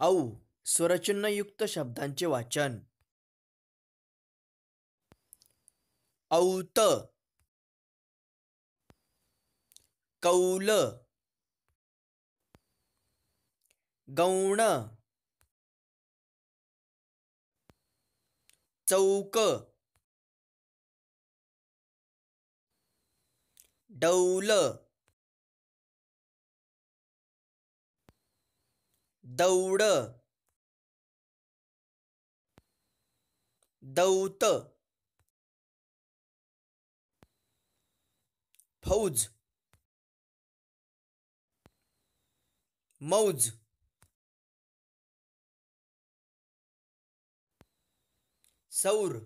औ स्वरचिन्हयुक्त शब्दांचे वाचन औत कौल गौण चौक डौल दौड दौत फौज मौज सौर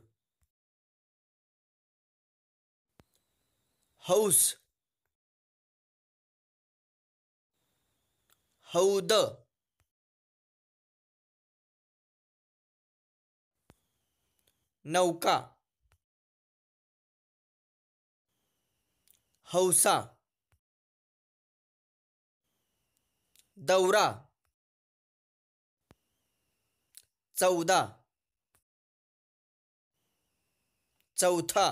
हौस हौद नौका हौसा दौरा चौदा चौथा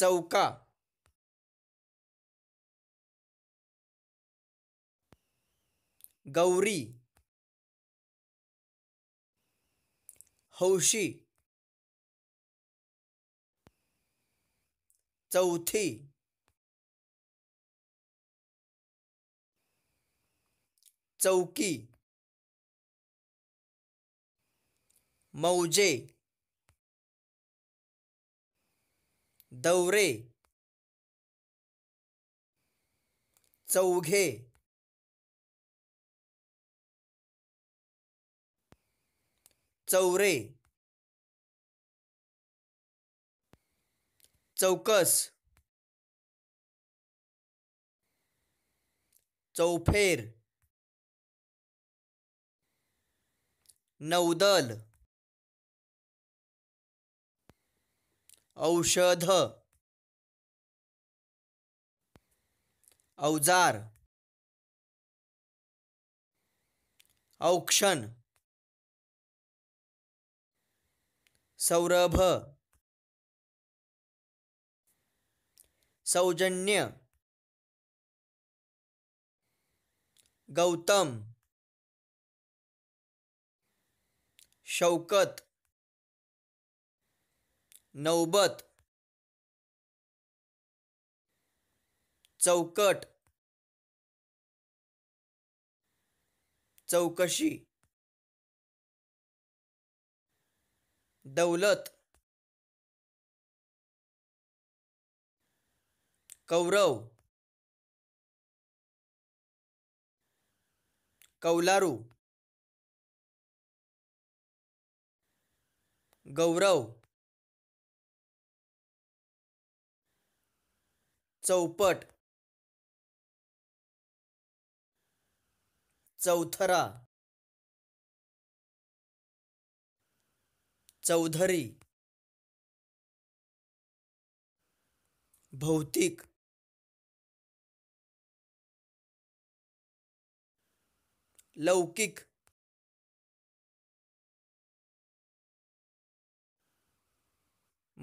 चौका गौरी हौशी चौथी चौकी मौजे दौरे चौघे चौरे चौकस चौफेर नौदल औषध अवजार औक्षण सौरभ सौजन्य गौतम शौकत नौबत चौकट चौकशी दौलत कौरव कौलारू गौरव चौपट चौथरा चौधरी भौतिक लौकिक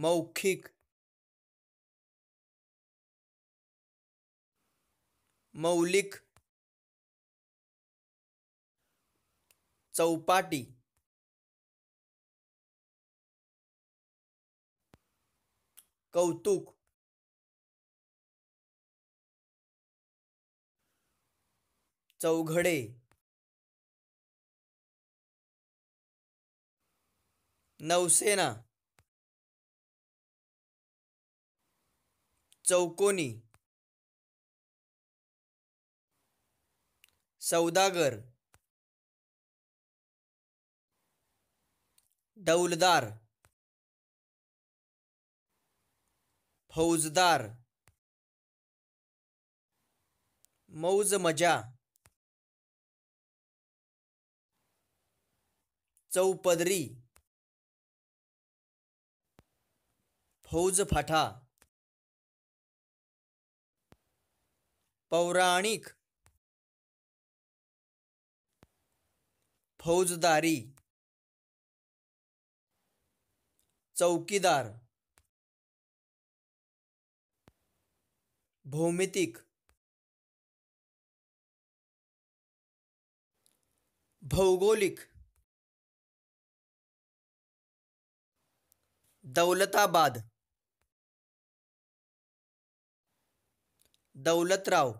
मौखिक मौलिक चौपाटी कौतुक चौघडे नौसेना चौकोनी सौदागर डौलदार फौजदार मौज मजा चौपदरी फौज फाटा पौराणिक फौजदारी चौकीदार भौमितिक भौगोलिक दौलताबाद दौलतराव